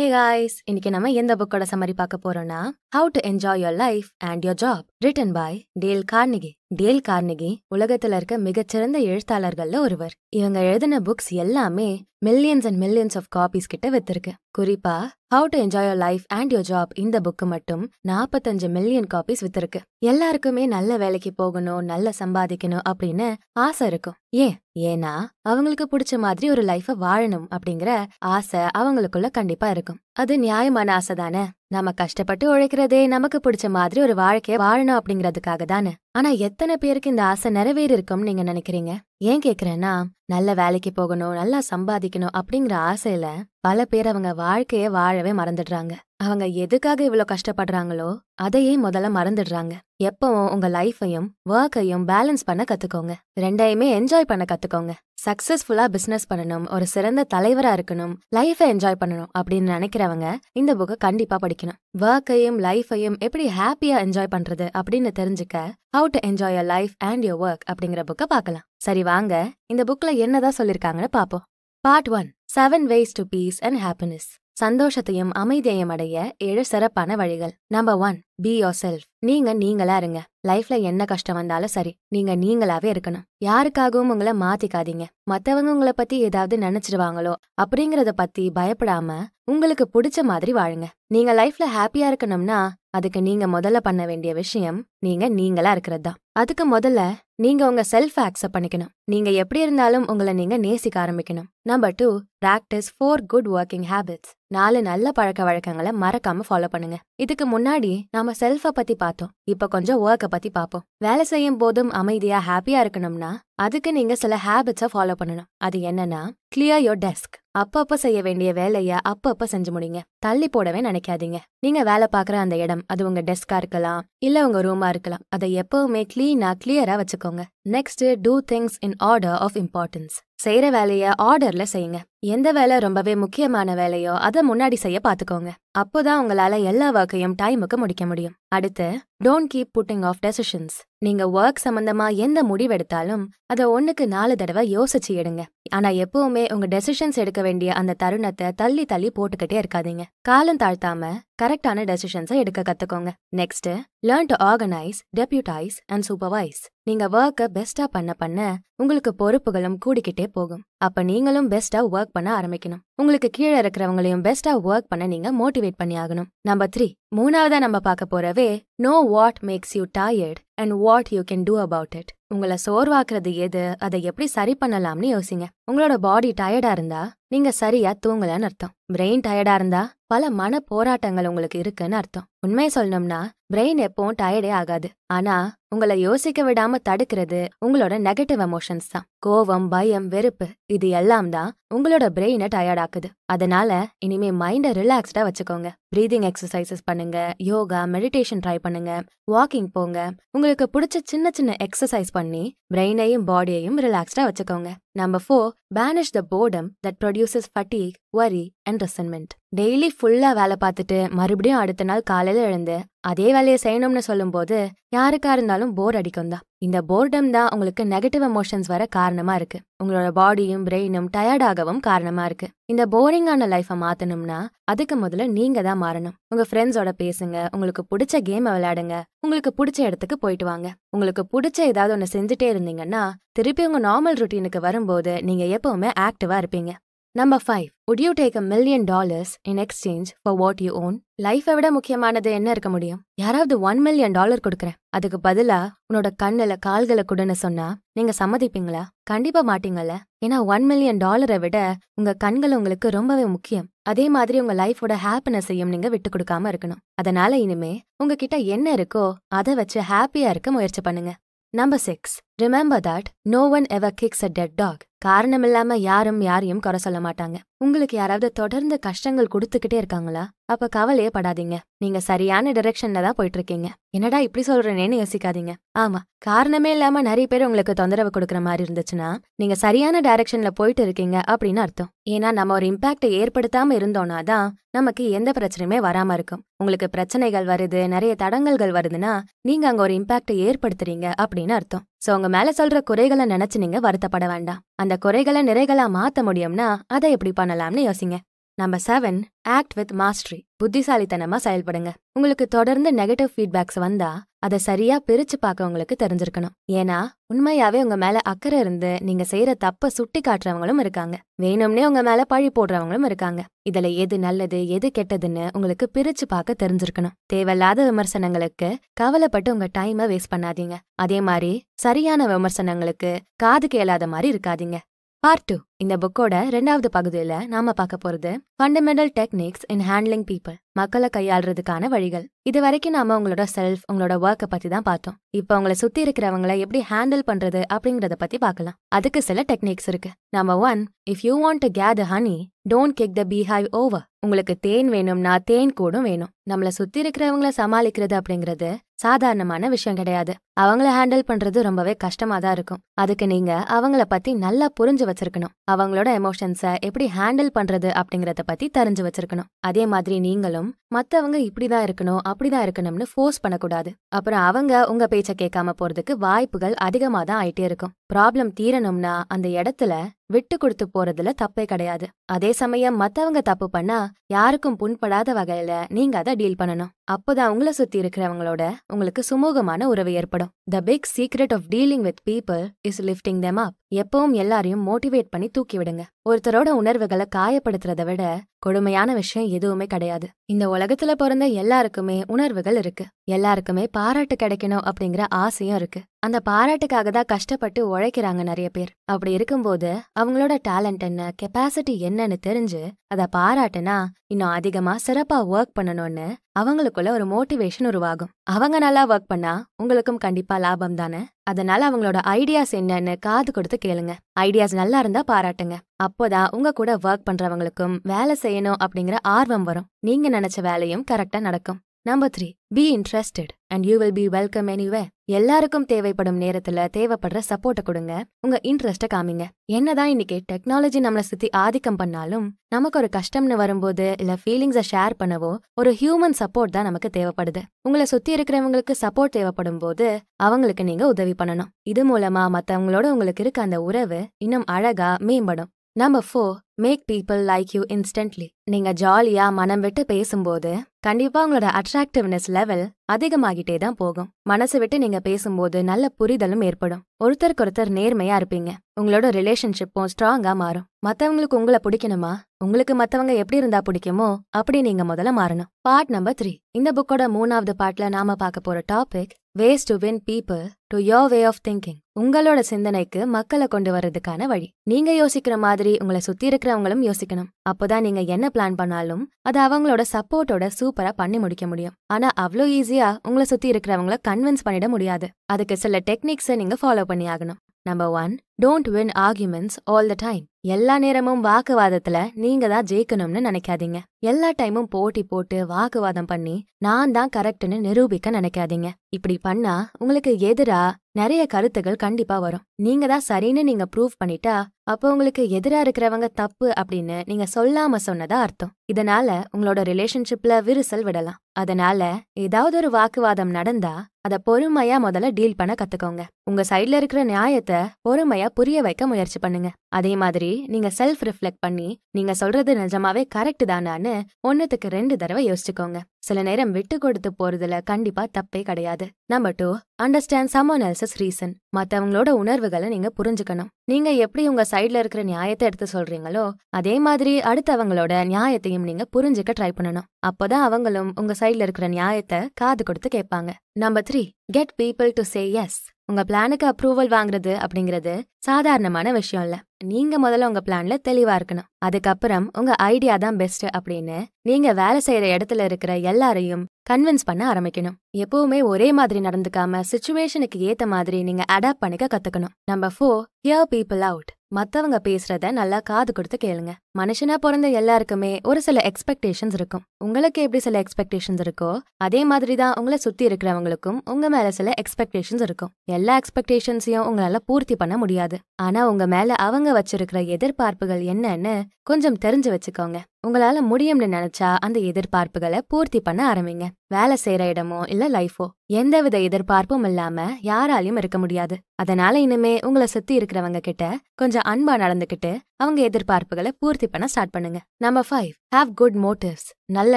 hey guys இன்னைக்கு நம்ம எந்த புக்கோட சம்மரி பார்க்க போறோம்னா how to enjoy your life and your job written by Dale Carnegie Dale Carnegie உலகத்துல இருக்க மிகச்சிறந்த எழுத்தாளர்கள்ல ஒருவர் இவங்க எழுதின புக்ஸ் எல்லாமே millions and millions of copies கிட்ட வித்திருக்கு குறிப்பா ஹவு to enjoy your life and your ஜாப் இந்த புக்கு மட்டும் நாற்பத்தஞ்சு மில்லியன் காப்பீஸ் வித்திருக்கு எல்லாருக்குமே நல்ல வேலைக்கு போகணும் நல்ல சம்பாதிக்கணும் அப்படின்னு ஆசை இருக்கும் ஏன் ஏன்னா அவங்களுக்கு பிடிச்ச மாதிரி ஒரு லைஃப வாழணும் அப்படிங்கிற ஆசை அவங்களுக்குள்ள கண்டிப்பா இருக்கும் அது நியாயமான ஆசை தானே நம்ம கஷ்டப்பட்டு உழைக்கிறதே நமக்கு பிடிச்ச மாதிரி ஒரு வாழ்க்கைய வாழணும் அப்படிங்கறதுக்காக தானே ஆனா எத்தனை பேருக்கு இந்த ஆசை நிறைவேறி இருக்கும்னு நீங்க நினைக்கிறீங்க ஏன் கேக்குறேன்னா நல்ல வேலைக்கு போகணும் நல்லா சம்பாதிக்கணும் அப்படிங்கிற ஆசையில பல பேர் அவங்க வாழ்க்கைய வாழவே மறந்துடுறாங்க அவங்க எதுக்காக இவ்வளோ கஷ்டப்படுறாங்களோ அதையே முதல்ல மறந்துடுறாங்க எப்பவும் உங்க லைஃபையும் ஒர்க்கையும் பேலன்ஸ் பண்ண கத்துக்கோங்க ரெண்டையுமே என்ஜாய் பண்ண கத்துக்கோங்க சக்சஸ்ஃபுல்லா பிசினஸ் பண்ணணும் ஒரு சிறந்த தலைவரா இருக்கணும் லைஃபை என்ஜாய் பண்ணணும் அப்படின்னு நினைக்கிறவங்க இந்த புக்கை கண்டிப்பா படிக்கணும் ஒர்க்கையும் லைஃபையும் எப்படி ஹாப்பியா என்ஜாய் பண்றது அப்படின்னு தெரிஞ்சுக்க how to enjoy your life and your work அப்படிங்கிற புக்கை பார்க்கலாம் சரி வாங்க இந்த புக்ல என்னதான் சொல்லிருக்காங்கன்னு பார்ப்போம் part one seven ways to peace and happiness சந்தோஷத்தையும் அமைதியையும் அடைய ஏழு சிறப்பான வழிகள் number one be yourself நீங்க நீங்களா இருங்க லைஃப்ல என்ன கஷ்டம் வந்தாலும் சரி நீங்க நீங்களாவே இருக்கணும் யாருக்காகவும் உங்களை மாத்திக்காதீங்க மத்தவங்க உங்களை பத்தி ஏதாவது நினைச்சிருவாங்களோ அப்படிங்கறத பத்தி பயப்படாம உங்களுக்கு பிடிச்ச மாதிரி வாழுங்க நீங்க லைஃப்ல ஹாப்பியா இருக்கணும்னா அதுக்கு நீங்க முதல்ல பண்ண வேண்டிய விஷயம் நீங்க நீங்களா இருக்கிறது தான் அதுக்கு முதல்ல நீங்க உங்க செல்ஃப் அக்செப்ட் பண்ணிக்கணும் நீங்க எப்படி இருந்தாலும் உங்களை நீங்க நேசிக்க ஆரம்பிக்கணும் number two practice four good working habits நாலு நல்ல பழக்க வழக்கங்களை மறக்காம ஃபாலோ பண்ணுங்க இதுக்கு முன்னாடி நாம செல்ஃபை பத்தி பார்த்து பார்த்தோம் இப்ப கொஞ்சம் ஒர்க்கை பத்தி பார்ப்போம் வேலை செய்யும் போதும் அமைதியா ஹாப்பியா இருக்கணும்னா அதுக்கு நீங்க சில ஹேபிட்ஸை ஃபாலோ பண்ணணும் அது என்னன்னா கிளியர் யோர் டெஸ்க் அப்பப்ப செய்ய வேண்டிய வேலைய அப்பப்ப செஞ்சு முடிங்க தள்ளி போடவே நினைக்காதீங்க நீங்க வேலை பார்க்குற அந்த இடம் அது உங்க டெஸ்கா இருக்கலாம் இல்ல உங்க ரூமா இருக்கலாம் அதை எப்பவுமே கிளீனா கிளியரா வச்சுக்கோங்க next do things in order of importance செய்யற வேலைய ஆர்டர்ல செய்யுங்க எந்த வேலை ரொம்பவே முக்கியமான வேலையோ அதை முன்னாடி செய்ய பாத்துக்கோங்க அப்போதான் உங்களால எல்லா வாக்கையும் டைமுக்கு முடிக்க முடியும் அடுத்து don't keep putting off decisions நீங்க ஒர்க் சம்பந்தமா எந்த முடிவெடுத்தாலும் அதை ஒன்னுக்கு நாலு தடவை யோசிச்சு எடுங்க ஆனா எப்பவுமே உங்க டெசிஷன்ஸ் எடுக்க வேண்டிய அந்த தருணத்தை தள்ளி தள்ளி போட்டுக்கிட்டே இருக்காதீங்க காலம் தாழ்த்தாம கரெக்டான டெசிஷன்ஸை எடுக்க கத்துக்கோங்க next learn to organise deputise and supervise நீங்க ஒர்க்கை பெஸ்டா பண்ண பண்ண உங்களுக்கு பொறுப்புகளும் கூடிக்கிட்டே போகும் அப்ப நீங்களும் பெஸ்டா ஒர்க் பண்ண ஆரம்பிக்கணும் உங்களுக்கு கீழே இருக்கிறவங்களையும் பெஸ்டா ஒர்க் பண்ண நீங்க மோட்டிவேட் பண்ணி ஆகணும் நம்பர் த்ரீ மூணாவதா நம்ம பார்க்க போறவே know what makes you tired and what you can do about it உங்களை சோர்வாக்குறது எது அதை எப்படி சரி பண்ணலாம்னு யோசிங்க உங்களோட பாடி டயர்டா இருந்தா நீங்க சரியா தூங்கலன்னு அர்த்தம் பிரெயின் டயர்டா இருந்தா பல மன போராட்டங்கள் உங்களுக்கு இருக்குன்னு அர்த்தம் உண்மையை சொல்லணும்னா பிரெயின் எப்பவும் டயர்டே ஆகாது ஆனா உங்களை யோசிக்க விடாம தடுக்கிறது உங்களோட நெகட்டிவ் எமோஷன்ஸ் தான் கோவம் பயம் வெறுப்பு இது எல்லாம் தான் உங்களோட பிரெயினை டயர்ட் ஆக்குது அதனால இனிமே மைண்டை ரிலாக்ஸ்டா வச்சுக்கோங்க பிரீதிங் எக்ஸசைசஸ் பண்ணுங்க யோகா மெடிடேஷன் ட்ரை பண்ணுங்க வாக்கிங் போங்க உங்களுக்கு பிடிச்ச சின்ன சின்ன எக்ஸசைஸ் பண்ணி பிரெயினையும் பாடியையும் ரிலாக்ஸ்டா வச்சுக்கோங்க number four banish the boredom that produces fatigue worry and ரெசன்மெண்ட் daily ஃபுல்லாக வேலை பார்த்துட்டு மறுபடியும் அடுத்த நாள் காலையில் எழுந்து அதே வேலையை செய்யணும்னு சொல்லும்போது யாருக்கா இருந்தாலும் போர் அடிக்கும் தான் இந்த போர்டம் தான் உங்களுக்கு நெகட்டிவ் எமோஷன்ஸ் வர காரணமா இருக்கு உங்களோட பாடியும் பிரெயினும் டயர்டாகவும் காரணமா இருக்கு இந்த போரிங்கான லைஃபை மாத்தணும்னா அதுக்கு முதல்ல நீங்க தான் மாறணும் உங்க ஃப்ரெண்ட்ஸோட பேசுங்க உங்களுக்கு பிடிச்ச கேமை விளையாடுங்க உங்களுக்கு பிடிச்ச இடத்துக்கு போயிட்டு வாங்க உங்களுக்கு பிடிச்ச ஏதாவது ஒன்று செஞ்சுட்டே இருந்தீங்கன்னா திருப்பி உங்க நார்மல் ருட்டீனுக்கு வரும்போது நீங்க எப்பவுமே ஆக்டிவா இருப்பீங்க number five would you take a million dollars in exchange for what you own லைஃபை விட முக்கியமானது என்ன இருக்க முடியும் யாராவது ஒன் மில்லியன் டாலர் கொடுக்குறேன் அதுக்கு பதிலா உன்னோட கண்ணுல கால்களை கொடுன்னு சொன்னா நீங்க சம்மதிப்பீங்களா கண்டிப்பா மாட்டீங்கல்ல ஏன்னா ஒன் மில்லியன் டாலரை விட உங்க கண்கள் உங்களுக்கு ரொம்பவே முக்கியம் அதே மாதிரி உங்க லைஃபோட ஹாப்பினஸையும் நீங்க விட்டு கொடுக்காம இருக்கணும் அதனால இனிமே உங்ககிட்ட என்ன இருக்கோ அதை வச்சு ஹாப்பியா இருக்க முயற்சி பண்ணுங்க number six remember that no one ever kicks a dead dog காரணமில்லாம யாரும் யாரையும் குறை சொல்ல மாட்டாங்க உங்களுக்கு யாராவது தொடர்ந்து கஷ்டங்கள் கொடுத்துக்கிட்டே இருக்காங்களா அப்ப கவலையே படாதீங்க நீங்க சரியான டிரெக்ஷன்ல தான் போயிட்டு இருக்கீங்க என்னடா இப்படி சொல்றேன்னு யோசிக்காதீங்க ஆமா காரணமே இல்லாம நிறைய பேர் உங்களுக்கு தொந்தரவு கொடுக்குற மாதிரி இருந்துச்சுன்னா நீங்க சரியான டைரக்ஷன்ல போயிட்டு இருக்கீங்க அப்படின்னு அர்த்தம் ஏன்னா நம்ம ஒரு இம்பாக்ட ஏற்படுத்தாம இருந்தோம்னா தான் நமக்கு எந்த பிரச்சனையுமே வராம இருக்கும் உங்களுக்கு பிரச்சனைகள் வருது நிறைய தடங்கல்கள் வருதுன்னா நீங்க அங்க ஒரு இம்பாக்ட ஏற்படுத்துறீங்க அப்படின்னு அர்த்தம் சோ உங்க மேல சொல்ற குறைகளை நினைச்சு நீங்க வருத்தப்பட வேண்டாம் அந்த குறைகளை நிறைகளா மாத்த முடியும்னா அதை எப்படி பண்ணலாம்னு யோசிங்க number seven act with mastery புத்திசாலித்தனமா செயல்படுங்க உங்களுக்கு தொடர்ந்து நெகட்டிவ் ஃபீட்பேக்ஸ் வந்தா அதை சரியா பிரிச்சு பார்க்க உங்களுக்கு தெரிஞ்சிருக்கணும் ஏன்னா உண்மையாவே உங்க மேல அக்கறை இருந்து நீங்க செய்யற தப்ப சுட்டி காட்டுறவங்களும் இருக்காங்க வேணும்னே உங்க மேல பழி போடுறவங்களும் இருக்காங்க இதுல எது நல்லது எது கெட்டதுன்னு உங்களுக்கு பிரிச்சு பார்க்க தெரிஞ்சிருக்கணும் தேவையில்லாத விமர்சனங்களுக்கு கவலைப்பட்டு உங்க டைமை வேஸ்ட் பண்ணாதீங்க அதே மாதிரி சரியான விமர்சனங்களுக்கு காது கேளாத மாதிரி இருக்காதீங்க பார்ட் டூ இந்த புக்கோட ரெண்டாவது பகுதியில நாம பார்க்க போறது fundamental techniques in handling people மக்களை கையாளுறதுக்கான வழிகள் இது வரைக்கும் நாம உங்களோட செல்ஃப் உங்களோட ஒர்க்கை பத்தி தான் பார்த்தோம் இப்போ உங்களை சுத்தி இருக்கிறவங்களை எப்படி ஹேண்டில் பண்றது அப்படிங்கறத பத்தி பார்க்கலாம் அதுக்கு சில டெக்னிக்ஸ் இருக்கு number one if you want to gather honey don't kick the beehive over உங்களுக்கு தேன் வேணும்னா தேன் கூடும் வேணும் நம்மளை சுத்தி இருக்கிறவங்களை சமாளிக்கிறது அப்படிங்கிறது சாதாரணமான விஷயம் கிடையாது அவங்கள ஹேண்டில் பண்றது ரொம்பவே கஷ்டமா தான் இருக்கும் அதுக்கு நீங்க அவங்கள பத்தி நல்லா புரிஞ்சு வச்சிருக்கணும் அவங்களோட எமோஷன்ஸை எப்படி ஹேண்டில் பண்றது அப்படிங்கறத பத்தி தெரிஞ்சு வச்சிருக்கணும் அதே மாதிரி நீங்களும் மத்தவங்க இப்படிதான் இருக்கணும் அப்படிதான் இருக்கணும்னு ஃபோர்ஸ் பண்ணக்கூடாது அப்புறம் அவங்க உங்க பேச்சை கேட்காம போறதுக்கு வாய்ப்புகள் அதிகமாக தான் ஆயிட்டே இருக்கும் ப்ராப்ளம் தீரணும்னா அந்த இடத்துல விட்டு கொடுத்து போறதுல தப்பே கிடையாது அதே சமயம் மத்தவங்க தப்பு பண்ணா யாருக்கும் புண்படாத வகையில நீங்க அதை டீல் பண்ணணும் அப்போதான் உங்களை சுத்தி இருக்கிறவங்களோட உங்களுக்கு சுமூகமான உறவு ஏற்படும் the big secret of dealing with people is lifting them up எப்பவும் எல்லாரையும் மோட்டிவேட் பண்ணி தூக்கி விடுங்க ஒருத்தரோட உணர்வுகளை காயப்படுத்துறதை விட கொடுமையான விஷயம் எதுவுமே கிடையாது இந்த உலகத்துல பிறந்த எல்லாருக்குமே உணர்வுகள் இருக்கு எல்லாருக்குமே பாராட்டு கிடைக்கணும் அப்படிங்கிற ஆசையும் இருக்கு அந்த பாராட்டுக்காக தான் கஷ்டப்பட்டு உழைக்கிறாங்க நிறைய பேர் அப்படி இருக்கும்போது அவங்களோட டேலண்ட் என்ன கெப்பாசிட்டி என்னன்னு தெரிஞ்சு அதை பாராட்டுனா இன்னும் அதிகமா சிறப்பா ஒர்க் பண்ணணும்னு அவங்களுக்குள்ள ஒரு மோட்டிவேஷன் உருவாகும் அவங்க நல்லா ஒர்க் பண்ணா உங்களுக்கும் கண்டிப்பா லாபம் தானே அதனால அவங்களோட ஐடியாஸ் என்னன்னு காது கொடுத்து கேளுங்க ஐடியாஸ் நல்லா இருந்தா பாராட்டுங்க அப்போதான் உங்க கூட ஒர்க் பண்றவங்களுக்கும் வேலை செய்யணும் அப்படிங்கிற ஆர்வம் வரும் நீங்க நினைச்ச வேலையும் கரெக்டா நடக்கும் number three be interested and you will be welcome anyway எல்லாருக்கும் தேவைப்படும் நேரத்துல தேவைப்படுற சப்போர்ட்டை கொடுங்க உங்க இன்ட்ரெஸ்ட்டை காமிங்க என்னதான் இன்னைக்கு டெக்னாலஜி நம்மளை சுத்தி ஆதிக்கம் பண்ணாலும் நமக்கு ஒரு கஷ்டம்னு வரும்போது இல்ல ஃபீலிங்ஸை ஷேர் பண்ணவோ ஒரு ஹியூமன் சப்போர்ட் தான் நமக்கு தேவைப்படுது உங்களை சுத்தி இருக்கிறவங்களுக்கு சப்போர்ட் தேவைப்படும் போது அவங்களுக்கு நீங்க உதவி பண்ணணும் இது மூலமா மத்தவங்களோட உங்களுக்கு இருக்க அந்த உறவு இன்னும் அழகா மேம்படும் number four make people like you instantly நீங்க ஜாலியா மனம் விட்டு பேசும்போது கண்டிப்பாக உங்களோட அட்ராக்டிவ்னஸ் லெவல் அதிகமாகிட்டே தான் போகும் மனசு விட்டு நீங்க பேசும்போது நல்ல புரிதலும் ஏற்படும் ஒருத்தருக்கொருத்தர் நேர்மையா இருப்பீங்க உங்களோட ரிலேஷன்ஷிப்பும் ஸ்ட்ராங்கா மாறும் மத்தவங்களுக்கு உங்களை பிடிக்கணுமா உங்களுக்கு மத்தவங்க எப்படி இருந்தா பிடிக்குமோ அப்படி நீங்க முதல்ல மாறணும் பார்ட் நம்பர் த்ரீ இந்த புக்கோட மூணாவது பார்ட்ல நாம பார்க்க போற topic ways to win people to your way of thinking உங்களோட சிந்தனைக்கு மக்களை கொண்டு வர்றதுக்கான வழி நீங்க யோசிக்கிற மாதிரி உங்களை சுத்தி இருக்கிறவங்களும் யோசிக்கணும் அப்போதான் நீங்க என்ன பிளான் பண்ணாலும் அதை அவங்களோட சப்போர்ட்டோட சூப்பரா பண்ணி முடிக்க முடியும் ஆனா அவ்வளோ ஈஸியா ஈஸியா உங்களை சுத்தி இருக்கிறவங்கள கன்வின்ஸ் பண்ணிட முடியாது அதுக்கு சில டெக்னிக்ஸை நீங்க ஃபாலோ பண்ணி ஆகணும் number one don't win arguments all the time எல்லா நேரமும் வாக்குவாதத்துல நீங்க தான் ஜெயிக்கணும்னு நினைக்காதீங்க எல்லா டைமும் போட்டி போட்டு வாக்குவாதம் பண்ணி நான் தான் கரெக்ட்னு நிரூபிக்க நினைக்காதீங்க இப்படி பண்ணா உங்களுக்கு எதிரா நிறைய கருத்துகள் கண்டிப்பா வரும் நீங்க தான் சரின்னு நீங்க ப்ரூவ் பண்ணிட்டா அப்போ உங்களுக்கு எதிரா இருக்கிறவங்க தப்பு அப்படின்னு நீங்க சொல்லாம சொன்னதா அர்த்தம் இதனால உங்களோட ரிலேஷன்ஷிப்ல விரிசல் விடலாம் அதனால ஏதாவது ஒரு வாக்குவாதம் நடந்தா அத பொறுமையா முதல்ல டீல் பண்ண கத்துக்கோங்க உங்க சைட்ல இருக்கிற நியாயத்தை பொறுமையா புரிய வைக்க முயற்சி பண்ணுங்க அதே மாதிரி நீங்க செல்ஃப் ரிஃப்ளெக்ட் பண்ணி நீங்க சொல்றது நிஜமாவே கரெக்ட் தானான்னு ஒன்னுத்துக்கு ரெண்டு தடவை யோசிச்சுக்கோங்க சில நேரம் விட்டு கொடுத்து போறதுல கண்டிப்பா தப்பே கிடையாது number two understand someone else's reason மத்தவங்களோட உணர்வுகளை நீங்க புரிஞ்சுக்கணும் நீங்க எப்படி உங்க சைட்ல இருக்கிற நியாயத்தை எடுத்து சொல்றீங்களோ அதே மாதிரி அடுத்தவங்களோட நியாயத்தையும் நீங்க புரிஞ்சுக்க ட்ரை பண்ணணும் அப்போதான் அவங்களும் உங்க சைட்ல இருக்கிற நியாயத்தை காது கொடுத்து கேட்பாங்க number three get people to say yes உங்க பிளானுக்கு அப்ரூவல் வாங்குறது அப்படிங்கிறது சாதாரணமான விஷயம் இல்ல நீங்க முதல்ல உங்க பிளான்ல தெளிவா இருக்கணும் அதுக்கப்புறம் உங்க ஐடியா தான் பெஸ்ட் அப்படின்னு நீங்க வேலை செய்யற இடத்துல இருக்கிற எல்லாரையும் கன்வின்ஸ் பண்ண ஆரம்பிக்கணும் எப்பவுமே ஒரே மாதிரி நடந்துக்காம சுச்சுவேஷனுக்கு ஏத்த மாதிரி நீங்க அடாப்ட் பண்ணிக்க கத்துக்கணும் number four hear people out மத்தவங்க பேசுறத நல்லா காது கொடுத்து கேளுங்க மனுஷனா பிறந்த எல்லாருக்குமே ஒரு சில எக்ஸ்பெக்டேஷன்ஸ் இருக்கும் உங்களுக்கு எப்படி சில எக்ஸ்பெக்டேஷன்ஸ் இருக்கோ அதே மாதிரி தான் உங்களை சுத்தி இருக்கிறவங்களுக்கும் உங்க மேல சில எக்ஸ்பெக்டேஷன்ஸ் இருக்கும் எல்லா எக்ஸ்பெக்டேஷன்ஸையும் உங்களால பூர்த்தி பண்ண முடியாது ஆனா உங்க மேல அவங்க வச்சிருக்கிற எதிர்பார்ப்புகள் என்னன்னு கொஞ்சம் தெரிஞ்சு வச்சுக்கோங்க உங்களால முடியும்னு நினைச்சா அந்த எதிர்பார்ப்புகளை பூர்த்தி பண்ண ஆரம்பிங்க வேலை செய்யற இடமோ இல்ல லைஃபோ எந்தவித எதிர்பார்ப்பும் இல்லாம யாராலையும் இருக்க முடியாது அதனால இனிமே உங்களை சுத்தி இருக்கிறவங்க கிட்ட கொஞ்சம் அன்பா நடந்துகிட்டு அவங்க எதிர்பார்ப்புகளை பூர்த்தி பண்ண ஸ்டார்ட் பண்ணுங்க number five have good motives நல்ல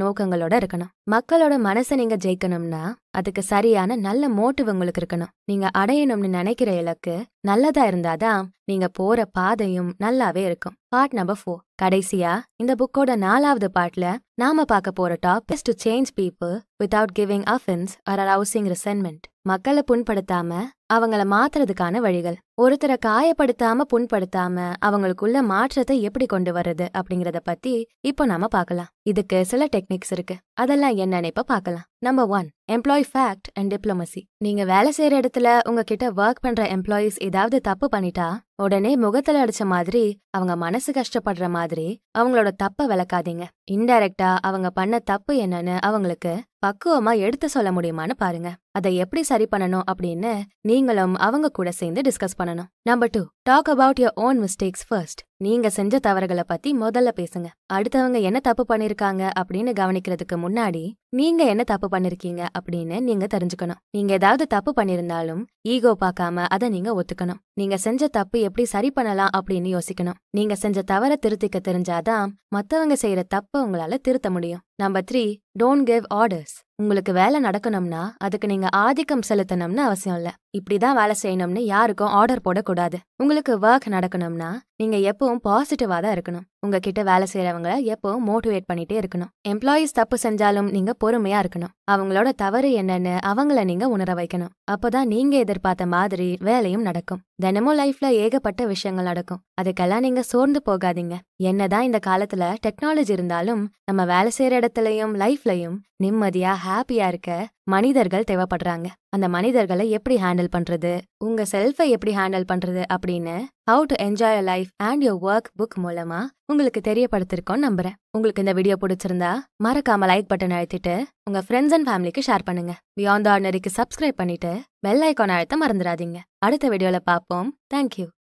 நோக்கங்களோட இருக்கணும் மக்களோட மனசை நீங்க ஜெயிக்கணும்னா அதுக்கு சரியான நல்ல மோட்டிவ் உங்களுக்கு இருக்கணும் நீங்க அடையணும்னு நினைக்கிற இலக்கு நல்லதா இருந்தாதான் நீங்க போற பாதையும் நல்லாவே இருக்கும் பார்ட் நம்பர் ஃபோர் கடைசியா இந்த புக்கோட நாலாவது பாட்டுல நாம பார்க்க போற top to change people without giving offence or arousing resentment மக்களை புண்படுத்தாம அவங்கள மாத்துறதுக்கான வழிகள் ஒருத்தரை காயப்படுத்தாம புண்படுத்தாம அவங்களுக்குள்ள மாற்றத்தை எப்படி கொண்டு வர்றது அப்படிங்கறத பத்தி இப்போ நாம பார்க்கலாம் இதுக்கு சில டெக்னிக்ஸ் இருக்கு அதெல்லாம் என்னன்னு இப்ப பாக்கலாம் number one employ fact and diplomacy நீங்க வேலை செய்யற இடத்துல உங்ககிட்ட ஒர்க் பண்ற எம்ப்ளாயிஸ் ஏதாவது தப்பு பண்ணிட்டா உடனே முகத்துல அடிச்ச மாதிரி அவங்க மனசு கஷ்டப்படுற மாதிரி அவங்களோட தப்ப விளக்காதீங்க இன்டைரக்டா அவங்க பண்ண தப்பு என்னன்னு அவங்களுக்கு பக்குவமா எடுத்து சொல்ல முடியுமான்னு பாருங்க அதை எப்படி சரி பண்ணணும் அப்படின்னு நீங்களும் அவங்க கூட சேர்ந்து டிஸ்கஸ் பண்ணணும் number two talk about your own mistakes first நீங்க செஞ்ச தவறுகளை பத்தி முதல்ல பேசுங்க அடுத்தவங்க என்ன தப்பு பண்ணிருக்காங்க அப்படின்னு கவனிக்கிறதுக்கு முன்னாடி நீங்க என்ன தப்பு பண்ணிருக்கீங்க அப்படின்னு நீங்க தெரிஞ்சுக்கணும் நீங்க ஏதாவது தப்பு பண்ணிருந்தாலும் ஈகோ பார்க்காம அதை நீங்க ஒத்துக்கணும் நீங்க செஞ்ச தப்பு எப்படி சரி பண்ணலாம் அப்படின்னு யோசிக்கணும் நீங்க செஞ்ச தவற திருத்திக்க தெரிஞ்சாதான் மத்தவங்க செய்யற தப்ப உங்களால திருத்த முடியும் number three don't give orders உங்களுக்கு வேலை நடக்கணும்னா அதுக்கு நீங்க ஆதிக்கம் செலுத்தணும்னு அவசியம் இல்லை இப்படிதான் வேலை செய்யணும்னு யாருக்கும் ஆர்டர் போடக்கூடாது உங்களுக்கு ஒர்க் நடக்கணும்னா நீங்க எப்பவும் பாசிட்டிவா தான் இருக்கணும் உங்ககிட்ட வேலை செய்யறவங்க எப்பவும் மோட்டிவேட் பண்ணிட்டே இருக்கணும் எம்ப்ளாயீஸ் தப்பு செஞ்சாலும் நீங்க பொறுமையா இருக்கணும் அவங்களோட தவறு என்னன்னு அவங்கள நீங்க உணர வைக்கணும் அப்போதான் நீங்க எதிர்பார்த்த மாதிரி வேலையும் நடக்கும் தினமும் லைஃப்ல ஏகப்பட்ட விஷயங்கள் நடக்கும் அதுக்கெல்லாம் நீங்க சோர்ந்து போகாதீங்க என்னதான் இந்த காலத்துல டெக்னாலஜி இருந்தாலும் நம்ம வேலை செய்யற இடத்துலயும் லைஃப்லயும் நிம்மதியா ஹாப்பியா இருக்க மனிதர்கள் தேவைப்படுறாங்க அந்த மனிதர்களை எப்படி ஹேண்டில் பண்றது உங்க செல்ஃபை எப்படி ஹேண்டில் பண்றது அப்படின்னு how to enjoy life and your work book மூலமா உங்களுக்கு தெரியப்படுத்திருக்கோம் நம்புறேன் உங்களுக்கு இந்த வீடியோ பிடிச்சிருந்தா மறக்காம லைக் பட்டன் அழுத்திட்டு உங்க ஃப்ரெண்ட்ஸ் அண்ட் ஃபேமிலிக்கு ஷேர் பண்ணுங்க பியாண்ட் ஆர்டினரிக்கு சப்ஸ்கிரைப் பண்ணிட்டு பெல் ஐக்கான் அழுத்த மறந்துடாதீங்க அடுத்த வீடியோல பார்ப்போம் தேங்க்யூ